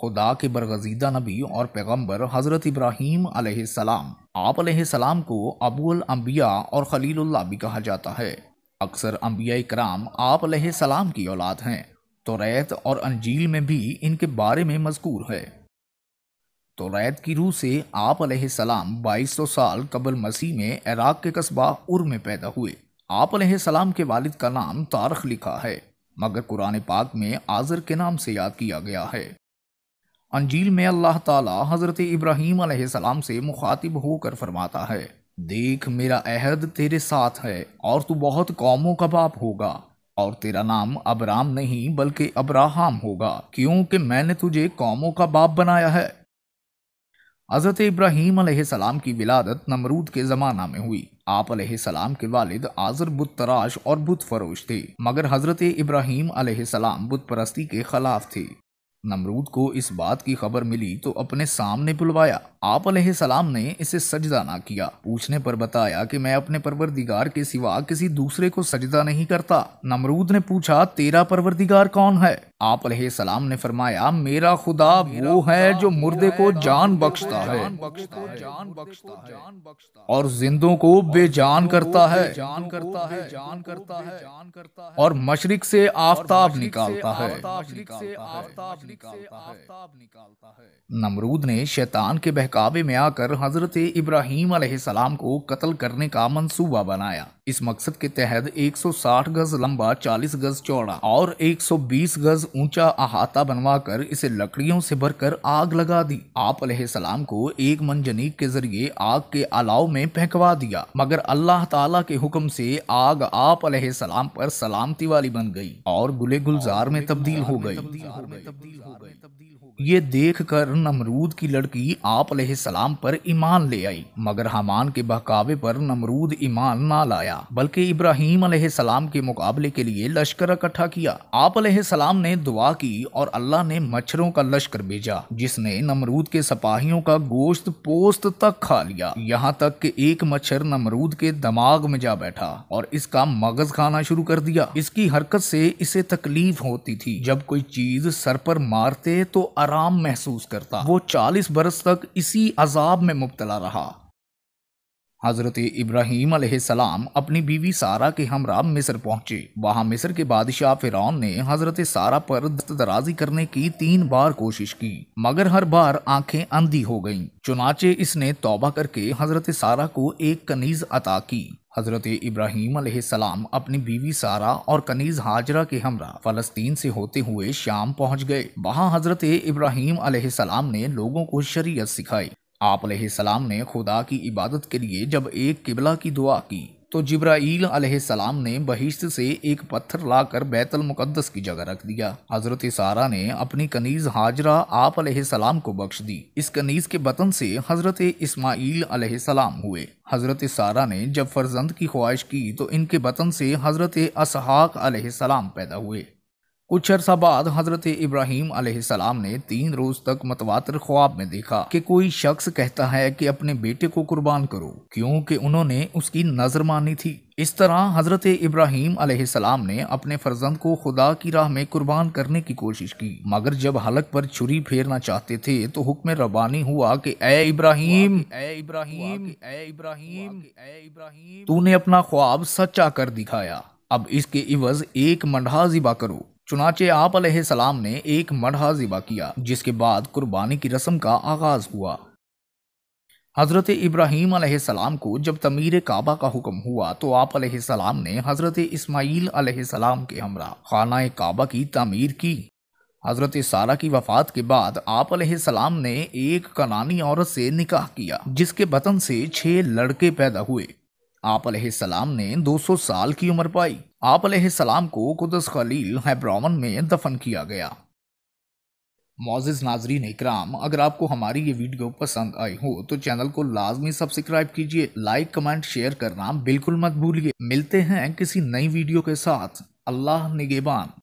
खुदा के बरगजीदा नबी और पैगम्बर हज़रत इब्राहिम सलाम आप सलाम को अबूल अम्बिया और खलील्ला भी कहा जाता है अक्सर अम्बिया कराम आप सलाम की औलाद हैं तो रैत और अंजील में भी इनके बारे में मजकूर है तो रैत की रूह से आप सलाम 2200 साल कबल मसीह में इराक के कस्बा उर में पैदा हुए आप सलाम के वालिद का नाम तारख लिखा है मगर कुरान पाक में आज़र के नाम से याद किया गया है अंजील में अल्लाह ताला हज़रत इब्राहीम आसमाम से मुखातिब होकर फरमाता है देख मेरा अहद तेरे साथ है और तू बहुत कौमों का बाप होगा और तेरा नाम अब्राम नहीं बल्कि अब्राहम होगा क्योंकि मैंने तुझे कौमों का बाप बनाया है हज़रत इब्राहीम सलाम की विलादत नमरूद के ज़माना में हुई आप सलाम के वालिद आज़र बुत तराश और बुत फरोश थे मगर हज़रत इब्राहीम सलाम बुत परस्ती के खिलाफ थे नमरूद को इस बात की खबर मिली तो अपने सामने बुलवाया आप सलाम ने इसे सजदा ना किया पूछने पर बताया कि मैं अपने परवरदिगार के सिवा किसी दूसरे को सजदा नहीं करता नमरूद ने पूछा तेरा परवरदिगार कौन है आप सलाम ने फरमाया मेरा खुदा वो है जो मुर्दे को जान बख्शता है और जिंदों को बेजान करता है जान करता है जान करता है जान करता है और मशरक से आफ्ताब निकालता है नमरूद ने शैतान के बहकावे में आकर हजरत इब्राहिम सलाम को कत्ल करने का मंसूबा बनाया इस मकसद के तहत 160 गज लंबा 40 गज चौड़ा और 120 गज ऊंचा अहाता बनवाकर इसे लकड़ियों से भरकर आग लगा दी आप सलाम को एक मंजनीक के जरिए आग के अलाव में फेंकवा दिया मगर अल्लाह ताला के हुक्म से आग आप सलाम पर सलामती वाली बन गई और गुले गुलजार में तब्दील हो गई ये देख कर नमरूद की लड़की आप सलाम पर ईमान ले आई मगर हमान के बहकावे पर नमरूद ईमान ना लाया बल्कि इब्राहिम सलाम के मुकाबले के लिए लश्कर इकट्ठा किया आप सलाम ने दुआ की और अल्लाह ने मच्छरों का लश्कर भेजा जिसने नमरूद के सपाहियों का गोश्त पोस्त तक खा लिया यहाँ तक कि एक मच्छर नमरूद के दिमाग में जा बैठा और इसका मगज खाना शुरू कर दिया इसकी हरकत से इसे तकलीफ होती थी जब कोई चीज सर पर मारते तो आराम महसूस करता वो चालीस बरस तक इसी अजाब में मुबतला रहा हज़रत इब्राहिम सलाम अपनी बीवी सारा के हमरा मिस्र पहुंचे वहां मिस्र के बादशाह फिरौन ने हज़रत सारा पर दराजी करने की तीन बार कोशिश की मगर हर बार आंखें अंधी हो गईं। चुनाचे इसने तौबा करके हज़रत सारा को एक कनीज अता की हजरत इब्राहिम सलाम अपनी बीवी सारा और कनीज हाजरा के हमरा फलस्तीन से होते हुए शाम पहुंच गए वहां हजरत इब्राहिम सलाम ने लोगों को शरीयत सिखाई आप सलाम ने खुदा की इबादत के लिए जब एक किबला की दुआ की तो जब्राईल सलाम ने बहिश्त से एक पत्थर लाकर बैतल मुकद्दस की जगह रख दिया हजरत सारा ने अपनी कनीज हाजरा आप सलाम को बख्श दी इस कनीज के बतन से हजरत इस्माइल सलाम हुए हजरत सारा ने जब फर्जंद की ख्वाहिश की तो इनके बतन से हजरत असहाक सलाम पैदा हुए कुछ अरसा बाद हजरत इब्राहिम सलाम ने तीन रोज तक मतवातर ख्वाब में देखा कि कोई शख्स कहता है कि अपने बेटे को कुर्बान करो क्योंकि उन्होंने उसकी नजर मानी थी इस तरह हजरत इब्राहिम सलाम ने अपने फर्जंद को खुदा की राह में कुर्बान करने की कोशिश की मगर जब हलक पर छुरी फेरना चाहते थे तो हुक्म रबानी हुआ कि ए इब्राहिम ए इब्राहिम ए इब्राहिम ए इब्राहिम तूने अपना ख्वाब सच्चा कर दिखाया अब इसके इवज एक मंडहा जिबा करो चुनाचे आप सलाम ने एक मरहा ज़िबा किया जिसके बाद कुर्बानी की रस्म का आगाज़ हुआ हज़रत इब्राहीम सलाम को जब तमीर काबा का हुक्म हुआ तो आप सलाम ने हज़रत इस्माईल सलाम के हमरा खाना काबा की तमीर की हज़रत सारा की वफ़ात के बाद आप सलाम ने एक कनानी औरत से निकाह किया जिसके बतन से छः लड़के पैदा हुए आप सलाम ने 200 साल की उम्र पाई आप सलाम को कुदस खलील हैब्रामन में दफन किया गया मोजिज़ नाजरीन इकराम अगर आपको हमारी ये वीडियो पसंद आई हो तो चैनल को लाजमी सब्सक्राइब कीजिए लाइक कमेंट शेयर करना बिल्कुल मत भूलिए मिलते हैं किसी नई वीडियो के साथ अल्लाह निगेबान